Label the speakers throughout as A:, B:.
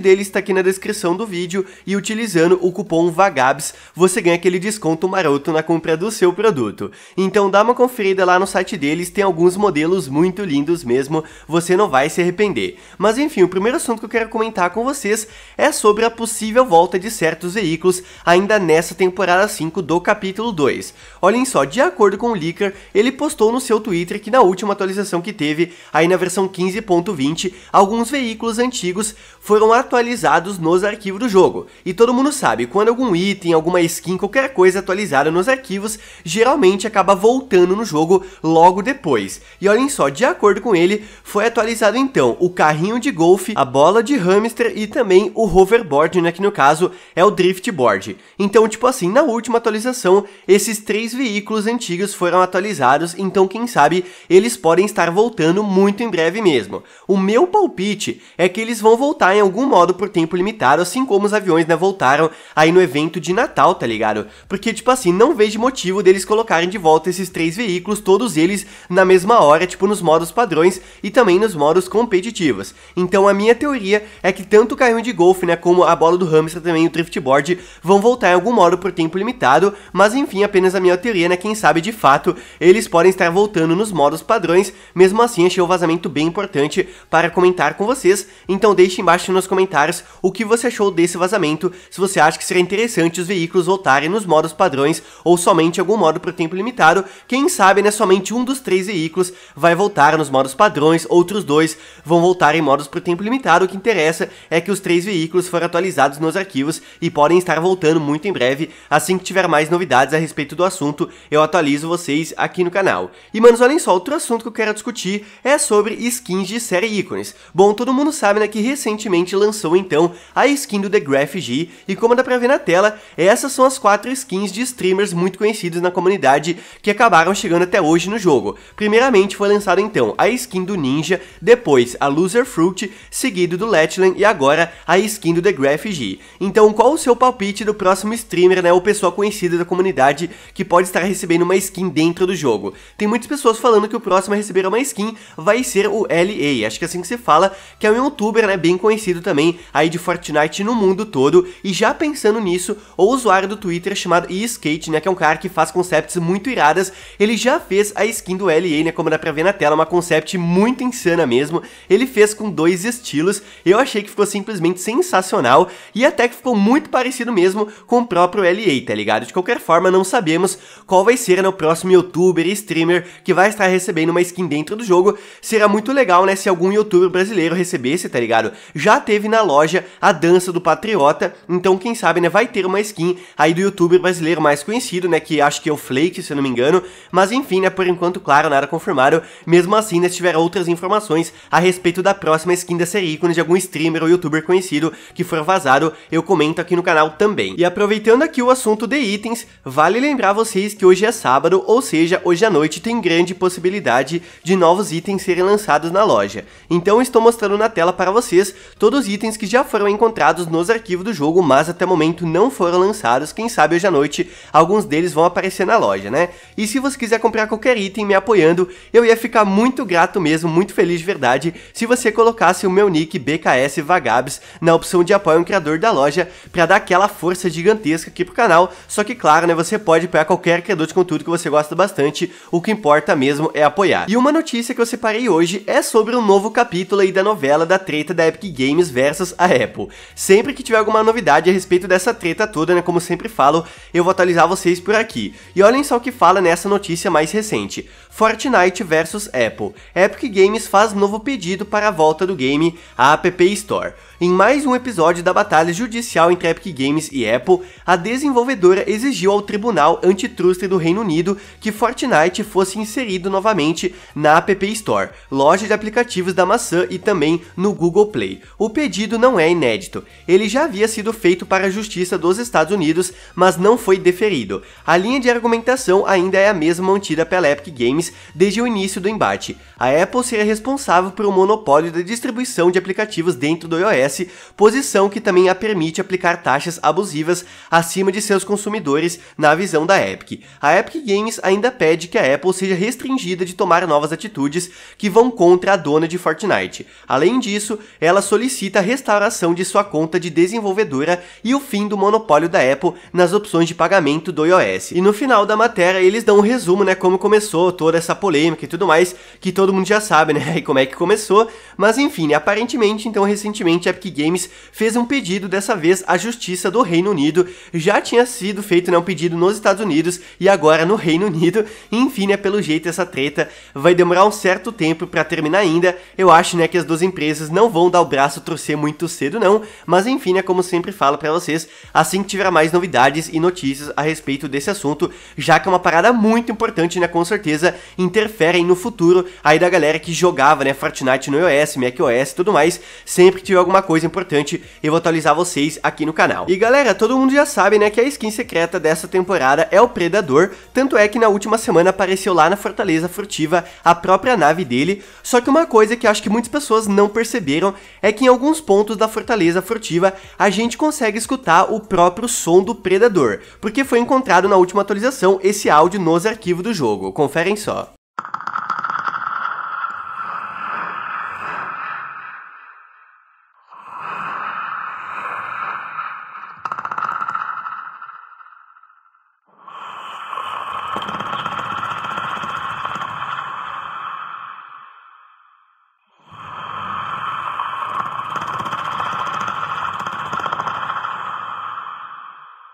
A: site dele está aqui na descrição do vídeo e utilizando o cupom VAGABS você ganha aquele desconto maroto na compra do seu produto. Então dá uma conferida lá no site deles, tem alguns modelos muito lindos mesmo, você não vai se arrepender. Mas enfim, o primeiro assunto que eu quero comentar com vocês é sobre a possível volta de certos veículos ainda nessa temporada 5 do capítulo 2. Olhem só, de acordo com o Licker, ele postou no seu Twitter que na última atualização que teve, aí na versão 15.20, alguns veículos antigos foram atrás atualizados nos arquivos do jogo. E todo mundo sabe, quando algum item, alguma skin, qualquer coisa é atualizada nos arquivos, geralmente acaba voltando no jogo logo depois. E olhem só, de acordo com ele, foi atualizado então o carrinho de golfe, a bola de hamster e também o hoverboard, né, que no caso é o driftboard. Então, tipo assim, na última atualização, esses três veículos antigos foram atualizados, então quem sabe eles podem estar voltando muito em breve mesmo. O meu palpite é que eles vão voltar em algum modo por tempo limitado, assim como os aviões, né, voltaram aí no evento de Natal, tá ligado? Porque, tipo assim, não vejo motivo deles colocarem de volta esses três veículos, todos eles na mesma hora, tipo nos modos padrões e também nos modos competitivos. Então a minha teoria é que tanto o carrinho de golfe, né, como a bola do hamster também o drift board vão voltar em algum modo por tempo limitado, mas enfim, apenas a minha teoria, né, quem sabe de fato eles podem estar voltando nos modos padrões, mesmo assim achei o vazamento bem importante para comentar com vocês, então deixe embaixo nos comentários comentários o que você achou desse vazamento, se você acha que seria interessante os veículos voltarem nos modos padrões ou somente algum modo para o tempo limitado, quem sabe né, somente um dos três veículos vai voltar nos modos padrões, outros dois vão voltar em modos para o tempo limitado, o que interessa é que os três veículos foram atualizados nos arquivos e podem estar voltando muito em breve, assim que tiver mais novidades a respeito do assunto, eu atualizo vocês aqui no canal. E manos, olhem só, outro assunto que eu quero discutir é sobre skins de série ícones. Bom, todo mundo sabe né, que recentemente lançou lançou então a skin do The Graph G, e como dá pra ver na tela, essas são as quatro skins de streamers muito conhecidos na comunidade que acabaram chegando até hoje no jogo. Primeiramente foi lançada então a skin do Ninja, depois a Loser Fruit, seguido do Letland e agora a skin do The Graph G. Então qual o seu palpite do próximo streamer, né, ou pessoa conhecida da comunidade que pode estar recebendo uma skin dentro do jogo? Tem muitas pessoas falando que o próximo a receber uma skin vai ser o LA, acho que é assim que se fala, que é um youtuber, né, bem conhecido também também aí de Fortnite no mundo todo, e já pensando nisso, o usuário do Twitter chamado eSkate, né, que é um cara que faz concepts muito iradas, ele já fez a skin do LA, né, como dá pra ver na tela, uma concept muito insana mesmo, ele fez com dois estilos, eu achei que ficou simplesmente sensacional, e até que ficou muito parecido mesmo com o próprio LA, tá ligado? De qualquer forma, não sabemos qual vai ser né, o próximo youtuber e streamer que vai estar recebendo uma skin dentro do jogo, será muito legal, né, se algum youtuber brasileiro recebesse, tá ligado? Já teve na loja a dança do patriota, então quem sabe, né, vai ter uma skin aí do youtuber brasileiro mais conhecido, né, que acho que é o Flake, se eu não me engano, mas enfim, né, por enquanto, claro, nada confirmado, mesmo assim, né, se tiver outras informações a respeito da próxima skin da série ícone de algum streamer ou youtuber conhecido que for vazado, eu comento aqui no canal também. E aproveitando aqui o assunto de itens, vale lembrar vocês que hoje é sábado, ou seja, hoje à noite tem grande possibilidade de novos itens serem lançados na loja. Então estou mostrando na tela para vocês todos os itens itens que já foram encontrados nos arquivos do jogo, mas até o momento não foram lançados, quem sabe hoje à noite alguns deles vão aparecer na loja, né? E se você quiser comprar qualquer item me apoiando, eu ia ficar muito grato mesmo, muito feliz de verdade, se você colocasse o meu nick BKS Vagabs na opção de apoio um criador da loja, para dar aquela força gigantesca aqui pro canal, só que claro, né, você pode apoiar qualquer criador de conteúdo que você gosta bastante, o que importa mesmo é apoiar. E uma notícia que eu separei hoje é sobre um novo capítulo aí da novela da treta da Epic Games versus a à Apple. Sempre que tiver alguma novidade a respeito dessa treta toda, né, como sempre falo, eu vou atualizar vocês por aqui. E olhem só o que fala nessa notícia mais recente. Fortnite versus Apple. Epic Games faz novo pedido para a volta do game à App Store. Em mais um episódio da batalha judicial entre Epic Games e Apple, a desenvolvedora exigiu ao Tribunal Antitruste do Reino Unido que Fortnite fosse inserido novamente na App Store, loja de aplicativos da maçã e também no Google Play. O pedido não é inédito, ele já havia sido feito para a Justiça dos Estados Unidos, mas não foi deferido. A linha de argumentação ainda é a mesma mantida pela Epic Games desde o início do embate. A Apple seria responsável pelo monopólio da distribuição de aplicativos dentro do iOS ICMS, posição que também a permite aplicar taxas abusivas acima de seus consumidores na visão da Epic. A Epic Games ainda pede que a Apple seja restringida de tomar novas atitudes que vão contra a dona de Fortnite. Além disso, ela solicita a restauração de sua conta de desenvolvedora e o fim do monopólio da Apple nas opções de pagamento do iOS. E no final da matéria eles dão um resumo, né, como começou toda essa polêmica e tudo mais, que todo mundo já sabe, né, e como é que começou, mas enfim, né, aparentemente, então recentemente a Epic Games fez um pedido dessa vez à Justiça do Reino Unido. Já tinha sido feito né, um pedido nos Estados Unidos e agora no Reino Unido. enfim, né, pelo jeito essa treta vai demorar um certo tempo para terminar ainda. Eu acho né, que as duas empresas não vão dar o braço torcer muito cedo não, mas enfim, né, como sempre falo para vocês, assim que tiver mais novidades e notícias a respeito desse assunto, já que é uma parada muito importante, né, com certeza interferem no futuro aí da galera que jogava, né, Fortnite no iOS, macOS e tudo mais, sempre que tiver alguma coisa coisa importante e vou atualizar vocês aqui no canal. E galera, todo mundo já sabe, né, que a skin secreta dessa temporada é o Predador, tanto é que na última semana apareceu lá na Fortaleza Furtiva a própria nave dele, só que uma coisa que acho que muitas pessoas não perceberam é que em alguns pontos da Fortaleza Furtiva a gente consegue escutar o próprio som do Predador, porque foi encontrado na última atualização esse áudio nos arquivos do jogo, conferem só.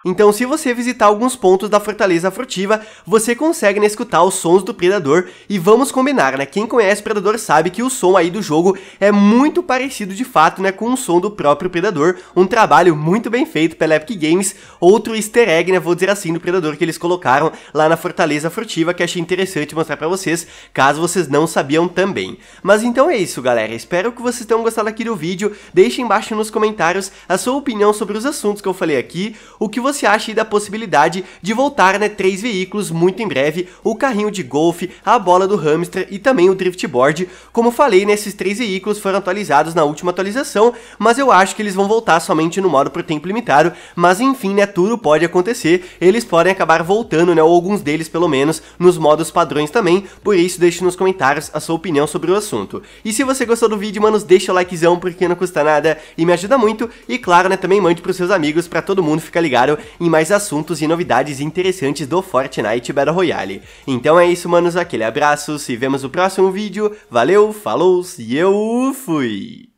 A: Então, se você visitar alguns pontos da Fortaleza Furtiva, você consegue né, escutar os sons do Predador, e vamos combinar, né, quem conhece Predador sabe que o som aí do jogo é muito parecido de fato né, com o som do próprio Predador, um trabalho muito bem feito pela Epic Games, outro easter egg, né, vou dizer assim, do Predador que eles colocaram lá na Fortaleza Furtiva, que achei interessante mostrar pra vocês, caso vocês não sabiam também. Mas então é isso, galera, espero que vocês tenham gostado aqui do vídeo, deixe embaixo nos comentários a sua opinião sobre os assuntos que eu falei aqui, o que você você acha da possibilidade de voltar né, três veículos muito em breve, o carrinho de golfe, a bola do hamster e também o driftboard. Como falei, nesses né, três veículos foram atualizados na última atualização, mas eu acho que eles vão voltar somente no modo por tempo limitado, mas enfim, né, tudo pode acontecer, eles podem acabar voltando, né, ou alguns deles pelo menos, nos modos padrões também, por isso deixe nos comentários a sua opinião sobre o assunto. E se você gostou do vídeo, manos, deixa o likezão porque não custa nada e me ajuda muito, e claro, né, também mande pros seus amigos para todo mundo ficar ligado em mais assuntos e novidades interessantes do Fortnite Battle Royale. Então é isso, manos, aquele abraço, se vemos no próximo vídeo, valeu, falou e eu fui!